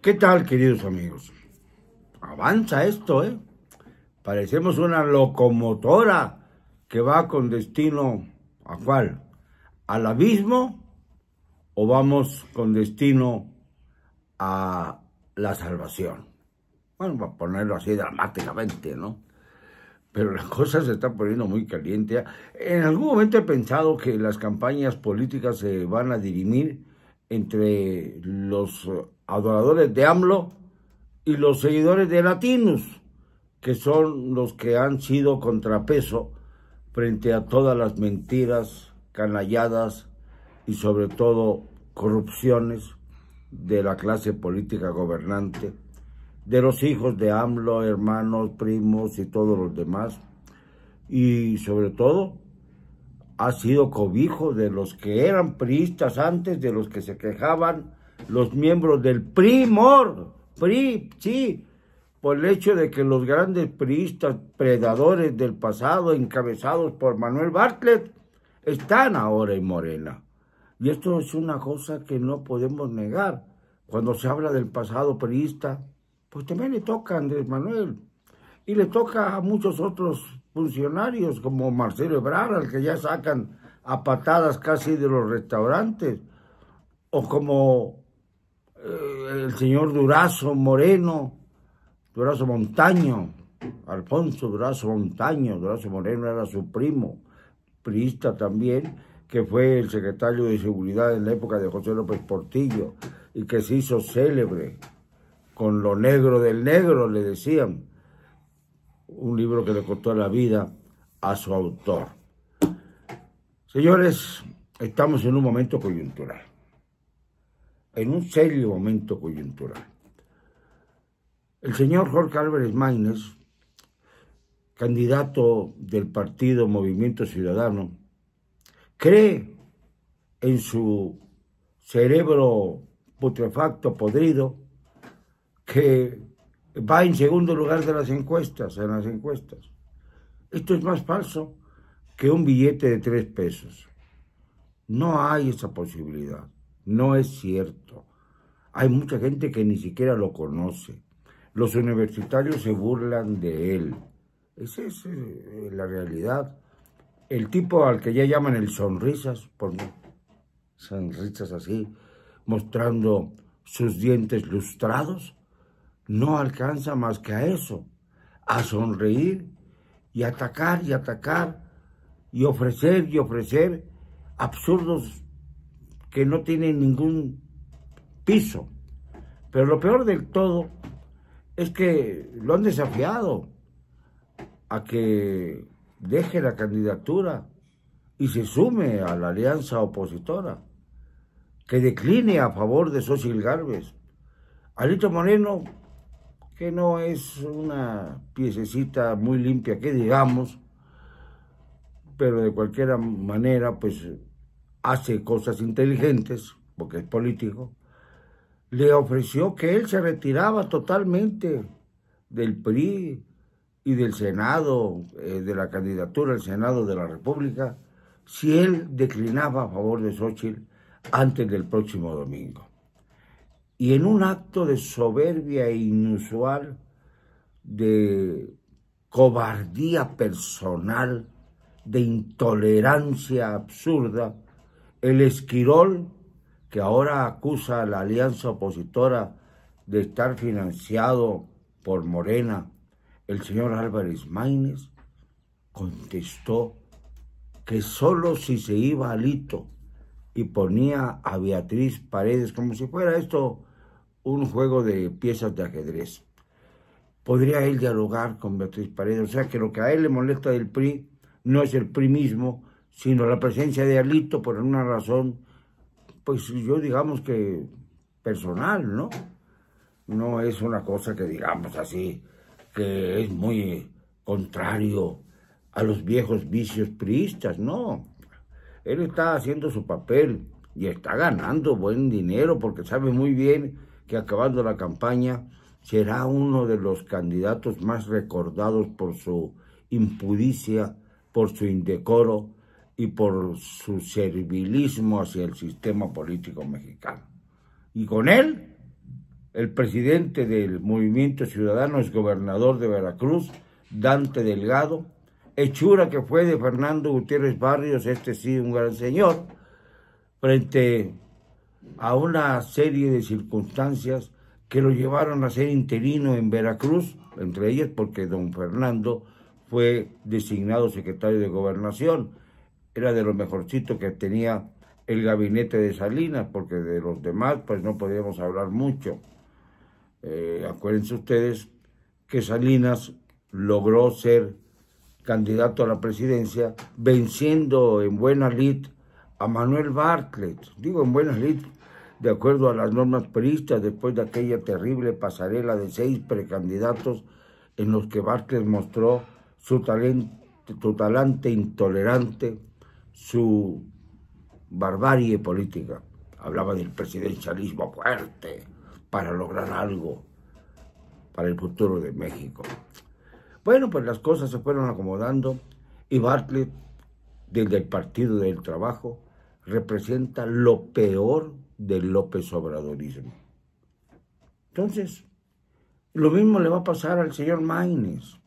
¿Qué tal, queridos amigos? Avanza esto, ¿eh? Parecemos una locomotora que va con destino a cuál? ¿Al abismo o vamos con destino a la salvación? Bueno, para ponerlo así dramáticamente, ¿no? Pero la cosa se está poniendo muy caliente. En algún momento he pensado que las campañas políticas se van a dirimir entre los adoradores de AMLO y los seguidores de Latinos, que son los que han sido contrapeso frente a todas las mentiras, canalladas y sobre todo corrupciones de la clase política gobernante, de los hijos de AMLO, hermanos, primos y todos los demás. Y sobre todo, ha sido cobijo de los que eran priistas antes, de los que se quejaban los miembros del PRIMOR, PRI, sí, por el hecho de que los grandes priistas predadores del pasado, encabezados por Manuel Bartlett, están ahora en Morena. Y esto es una cosa que no podemos negar. Cuando se habla del pasado priista, pues también le toca a Andrés Manuel y le toca a muchos otros funcionarios como Marcelo Ebrard, al que ya sacan a patadas casi de los restaurantes, o como eh, el señor Durazo Moreno, Durazo Montaño, Alfonso Durazo Montaño, Durazo Moreno era su primo, priista también, que fue el secretario de Seguridad en la época de José López Portillo y que se hizo célebre con lo negro del negro, le decían, un libro que le costó la vida a su autor. Señores, estamos en un momento coyuntural en un serio momento coyuntural. El señor Jorge Álvarez Maínez, candidato del partido Movimiento Ciudadano, cree en su cerebro putrefacto, podrido, que va en segundo lugar de las encuestas, en las encuestas. Esto es más falso que un billete de tres pesos. No hay esa posibilidad. No es cierto. Hay mucha gente que ni siquiera lo conoce. Los universitarios se burlan de él. Esa es eh, eh, la realidad. El tipo al que ya llaman el sonrisas, por sonrisas así, mostrando sus dientes lustrados, no alcanza más que a eso, a sonreír y atacar y atacar y ofrecer y ofrecer absurdos que no tiene ningún piso. Pero lo peor del todo es que lo han desafiado a que deje la candidatura y se sume a la alianza opositora, que decline a favor de Xochitl Garbes, Alito Moreno, que no es una piececita muy limpia que digamos, pero de cualquier manera, pues hace cosas inteligentes, porque es político, le ofreció que él se retiraba totalmente del PRI y del Senado, eh, de la candidatura al Senado de la República, si él declinaba a favor de Xochitl antes del próximo domingo. Y en un acto de soberbia e inusual, de cobardía personal, de intolerancia absurda, el Esquirol, que ahora acusa a la alianza opositora de estar financiado por Morena, el señor Álvarez Maínez, contestó que solo si se iba a Lito y ponía a Beatriz Paredes como si fuera esto un juego de piezas de ajedrez. Podría él dialogar con Beatriz Paredes, o sea que lo que a él le molesta del PRI no es el PRI mismo, sino la presencia de Alito por una razón, pues yo digamos que personal, ¿no? No es una cosa que digamos así, que es muy contrario a los viejos vicios priistas, no. Él está haciendo su papel y está ganando buen dinero porque sabe muy bien que acabando la campaña será uno de los candidatos más recordados por su impudicia, por su indecoro y por su servilismo hacia el sistema político mexicano. Y con él, el presidente del Movimiento Ciudadano es gobernador de Veracruz, Dante Delgado, hechura que fue de Fernando Gutiérrez Barrios, este sí un gran señor, frente a una serie de circunstancias que lo llevaron a ser interino en Veracruz, entre ellas porque don Fernando fue designado secretario de gobernación era de lo mejorcito que tenía el gabinete de Salinas, porque de los demás pues no podíamos hablar mucho. Eh, acuérdense ustedes que Salinas logró ser candidato a la presidencia venciendo en buena lid a Manuel Bartlett. Digo en buena lid de acuerdo a las normas peristas después de aquella terrible pasarela de seis precandidatos en los que Bartlett mostró su talento, su talante intolerante su barbarie política. Hablaba del presidencialismo fuerte para lograr algo para el futuro de México. Bueno, pues las cosas se fueron acomodando y Bartlett, desde el Partido del Trabajo, representa lo peor del López Obradorismo. Entonces, lo mismo le va a pasar al señor Maines.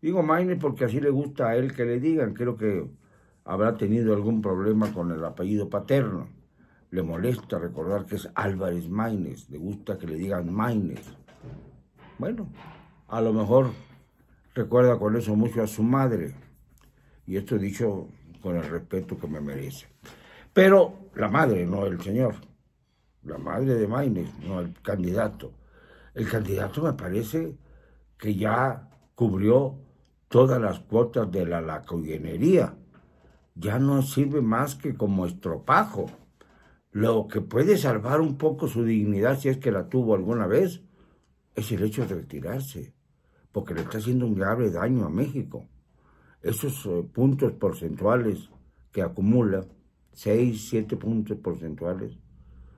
Digo Maines porque así le gusta a él que le digan, creo que habrá tenido algún problema con el apellido paterno. Le molesta recordar que es Álvarez Maines, le gusta que le digan Maines, Bueno, a lo mejor recuerda con eso mucho a su madre. Y esto he dicho con el respeto que me merece. Pero la madre, no el señor. La madre de Maines no el candidato. El candidato me parece que ya cubrió todas las cuotas de la lacoyenería ya no sirve más que como estropajo. Lo que puede salvar un poco su dignidad, si es que la tuvo alguna vez, es el hecho de retirarse, porque le está haciendo un grave daño a México. Esos eh, puntos porcentuales que acumula, seis, siete puntos porcentuales,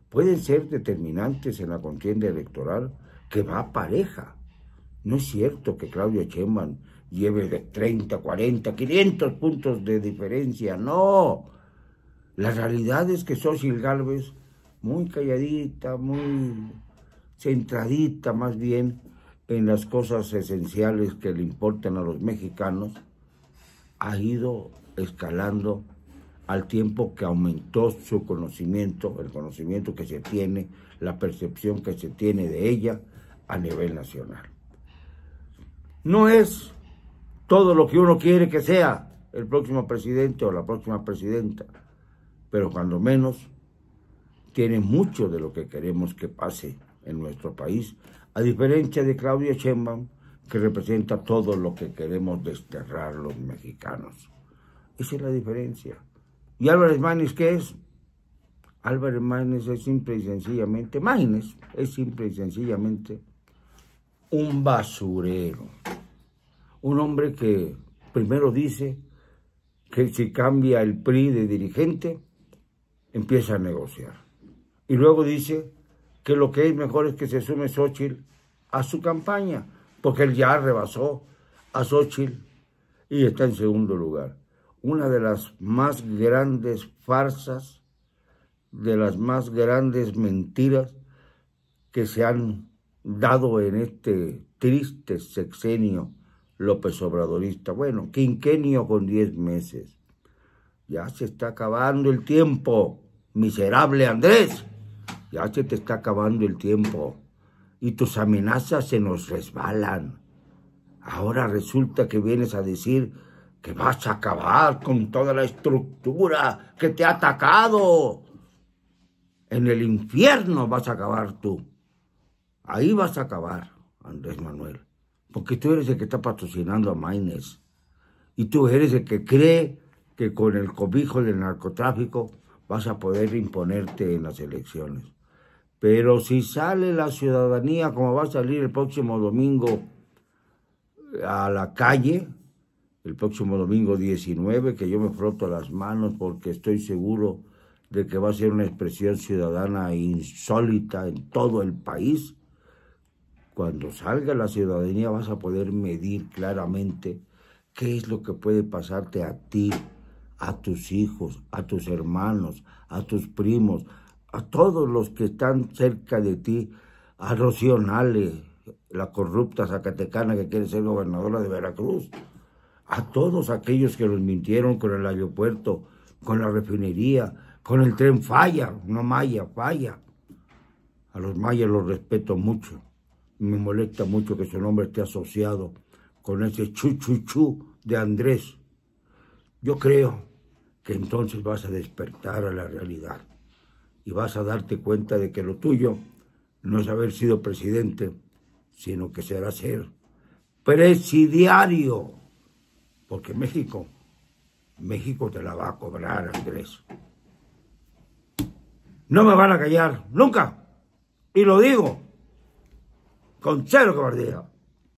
pueden ser determinantes en la contienda electoral que va pareja. No es cierto que Claudio Sheinbaum lleve de 30, 40, 500 puntos de diferencia. No. La realidad es que Xochitl Galvez, muy calladita, muy centradita más bien en las cosas esenciales que le importan a los mexicanos, ha ido escalando al tiempo que aumentó su conocimiento, el conocimiento que se tiene, la percepción que se tiene de ella a nivel nacional. No es todo lo que uno quiere que sea el próximo presidente o la próxima presidenta, pero cuando menos tiene mucho de lo que queremos que pase en nuestro país, a diferencia de Claudia Sheinbaum, que representa todo lo que queremos desterrar los mexicanos. Esa es la diferencia. ¿Y Álvarez Maínez qué es? Álvarez Maínez es simple y sencillamente, Maínez es simple y sencillamente un basurero un hombre que primero dice que si cambia el PRI de dirigente, empieza a negociar. Y luego dice que lo que es mejor es que se sume Xochitl a su campaña, porque él ya rebasó a Xochitl y está en segundo lugar. Una de las más grandes farsas, de las más grandes mentiras que se han dado en este triste sexenio López Obradorista. Bueno, quinquenio con diez meses. Ya se está acabando el tiempo, miserable Andrés. Ya se te está acabando el tiempo. Y tus amenazas se nos resbalan. Ahora resulta que vienes a decir que vas a acabar con toda la estructura que te ha atacado. En el infierno vas a acabar tú. Ahí vas a acabar, Andrés Manuel. Porque tú eres el que está patrocinando a Maines. Y tú eres el que cree que con el cobijo del narcotráfico vas a poder imponerte en las elecciones. Pero si sale la ciudadanía, como va a salir el próximo domingo eh, a la calle, el próximo domingo 19, que yo me froto las manos porque estoy seguro de que va a ser una expresión ciudadana insólita en todo el país, cuando salga la ciudadanía vas a poder medir claramente qué es lo que puede pasarte a ti, a tus hijos, a tus hermanos, a tus primos, a todos los que están cerca de ti, a Rocío la corrupta zacatecana que quiere ser gobernadora de Veracruz, a todos aquellos que los mintieron con el aeropuerto, con la refinería, con el tren Falla, no Maya, Falla. A los mayas los respeto mucho me molesta mucho que su nombre esté asociado con ese chuchuchú de Andrés. Yo creo que entonces vas a despertar a la realidad y vas a darte cuenta de que lo tuyo no es haber sido presidente, sino que será ser presidiario. Porque México, México te la va a cobrar, Andrés. No me van a callar, nunca. Y lo digo con cero cobardía.